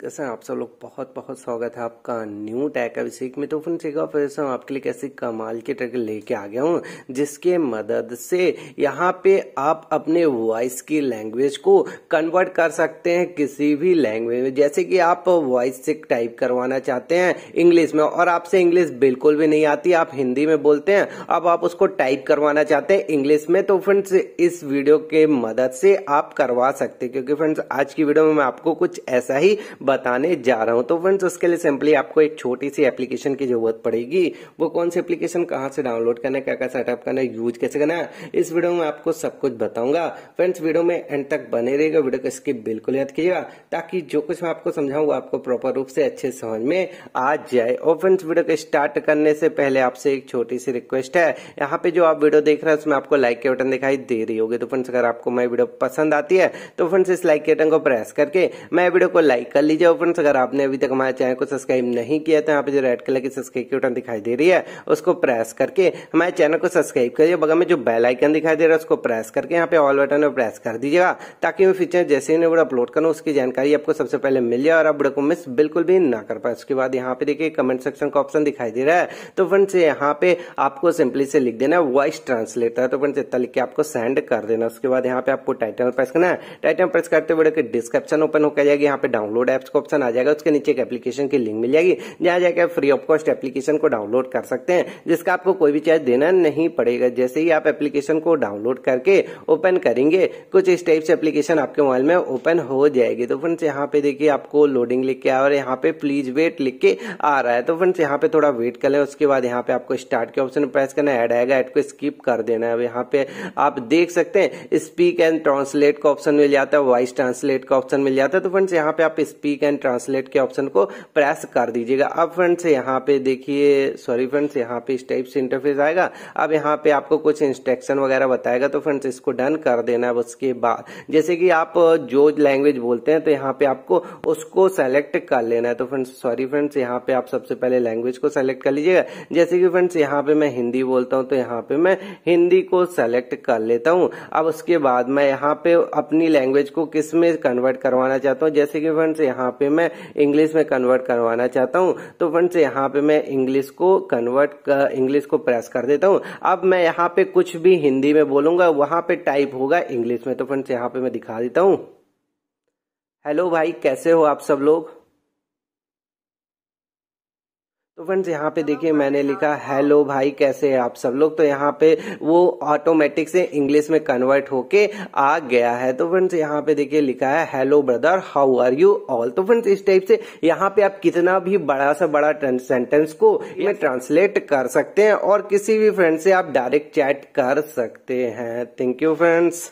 कैसे आप सब लोग बहुत बहुत स्वागत है आपका न्यू टैक अभिषेक में तो फ्रेंड फिर से आपके लिए कैसे कमाल की ट्रिक लेके आ गया हूँ जिसके मदद से यहाँ पे आप अपने वॉइस की लैंग्वेज को कन्वर्ट कर सकते हैं किसी भी लैंग्वेज में जैसे कि आप वॉइस से टाइप करवाना चाहते हैं इंग्लिश में और आपसे इंग्लिश बिल्कुल भी नहीं आती आप हिंदी में बोलते हैं अब आप उसको टाइप करवाना चाहते हैं इंग्लिश में तो फ्रेंड्स इस वीडियो के मदद से आप करवा सकते हैं क्योंकि फ्रेंड्स आज की वीडियो में मैं आपको कुछ ऐसा ही बताने जा रहा हूं तो फ्रेंड्स उसके लिए सिंपली आपको एक छोटी सी एप्लीकेशन की जरूरत पड़ेगी वो कौन सी एप्लीकेशन कहाँ से डाउनलोड करना है क्या क्या सेटअप करना है यूज कैसे करना है इस वीडियो में आपको सब कुछ बताऊंगा फ्रेंड्स वीडियो में एंड तक बने रहेगा वीडियो को स्किप बिल्कुल याद कीजिएगा ताकि जो कुछ मैं आपको समझाऊंगा आपको प्रॉपर रूप से अच्छे समझ में आ जाए और फ्रेंड्स वीडियो को स्टार्ट करने से पहले आपसे एक छोटी सी रिक्वेस्ट है यहाँ पे जो आप वीडियो देख रहे हैं उसमें आपको लाइक के बटन दिखाई दे रही होगी तो फ्रेंड्स अगर आपको मैं वीडियो पसंद आती है तो फ्रेंड्स इस लाइक के बटन को प्रेस करके मैं वीडियो को लाइक कर लीजिए फ्रेंड्स अगर आपने अभी तक हमारे चैनल को सब्सक्राइब नहीं किया तो यहाँ पे जो रेड कलर की सब्सक्राइब की बटन दिखाई दे रही है उसको प्रेस करके हमारे चैनल को सब्सक्राइब करिए बगल में जो बेल आइकन दिखाई दे रहा है उसको प्रेस करके यहाँ पे ऑल बटन पर प्रेस कर दीजिएगा ताकि मैं फीचर जैसे ही वो अपलोड करूँ उसकी जानकारी आपको सबसे पहले मिल जाए और आप वीडियो को मिस बिल्कुल भी ना कर पाए उसके बाद यहाँ पे देखिए कमेंट सेक्शन का ऑप्शन दिखाई दे रहा है तो फ्रेंड्स यहाँ पे आपको सिंपली से लिख देना है वॉइस ट्रांसलेटर तो फ्रेंड्स इतना लिख के आपको सेंड कर देना उसके बाद यहाँ पे आपको टाइटल प्रेस करना है टाइटल प्रेस करते हुए डिस्क्रिप्शन ओपन होकर जाएगी यहाँ पे डाउनलोड एप्स का ऑप्शन आ जाएगा उसके नीचे एक एप्लीकेशन की लिंक मिल जाएगी जहां जाकर आप फ्री ऑफ कॉस्ट एप्लीकेशन को डाउनलोड कर सकते हैं जिसका आपको कोई भी चार्ज देना नहीं पड़ेगा जैसे ही आप एप्लीकेशन को डाउनलोड करके ओपन करेंगे कुछ इस टाइप से एप्लीकेशन आपके मोबाइल में ओपन हो जाएगी तो फ्रेंड्स यहाँ पे देखिए आपको लोडिंग लिख के आ और यहाँ पे प्लीज वेट लिख के आ रहा है तो फ्रेंड्स यहाँ पे थोड़ा वेट कर ले उसके बाद यहाँ पे आपको स्टार्ट के ऑप्शन प्रेस करना ऐड आएगा ऐड को स्किप कर देना है अब यहाँ पे आप देख सकते हैं स्पीक एंड ट्रांसलेट का ऑप्शन मिल जाता है वॉइस ट्रांसलेट का ऑप्शन मिल जाता है तो फ्रेंड्स यहाँ पे आप स्पीक एंड ट्रांसलेट के ऑप्शन को प्रेस कर दीजिएगा अब फ्रेंड्स यहाँ पे देखिए सॉरी फ्रेंड्स यहाँ पे इस टाइप से इंटरफेस आएगा अब यहाँ पे आपको कुछ इंस्ट्रक्शन वगैरह बताएगा तो फ्रेंड्स इसको डन कर देना है उसके बाद जैसे कि आप जो लैंग्वेज बोलते हैं तो यहाँ पे आपको उसको सेलेक्ट कर लेना है तो फ्रेंड्स सॉरी फ्रेंड्स यहाँ पे आप सबसे पहले लैंग्वेज को सेलेक्ट कर लीजिएगा जैसे कि फ्रेंड्स यहाँ पे मैं हिंदी बोलता हूँ तो यहाँ पे मैं हिंदी को सेलेक्ट कर लेता हूँ अब उसके बाद मैं यहाँ पे अपनी लैंग्वेज को किस में कन्वर्ट करवाना चाहता हूँ जैसे कि फ्रेंड्स यहाँ पे मैं इंग्लिश में कन्वर्ट करवाना चाहता हूँ तो फ्रेंड्स यहाँ पे मैं इंग्लिश को कन्वर्ट इंग्लिश को प्रेस कर देता हूँ अब मैं यहाँ पे कुछ भी हिंदी में बोलूंगा वहां पे टाइप होगा इंग्लिश में तो फ्रेंड्स यहाँ पे मैं दिखा देता हूँ हेलो भाई कैसे हो आप सब लोग तो फ्रेंड्स यहाँ पे देखिए मैंने लिखा हेलो भाई कैसे हैं आप सब लोग तो यहाँ पे वो ऑटोमेटिक से इंग्लिश में कन्वर्ट होके आ गया है तो फ्रेंड्स यहाँ पे देखिए लिखा है hello brother how are you all तो फ्रेंड्स इस टाइप से यहाँ पे आप कितना भी बड़ा सा बड़ा सेंटेंस को ये ट्रांसलेट कर सकते हैं और किसी भी फ्रेंड से आप डायरेक्ट चैट कर सकते हैं थैंक यू फ्रेंड्स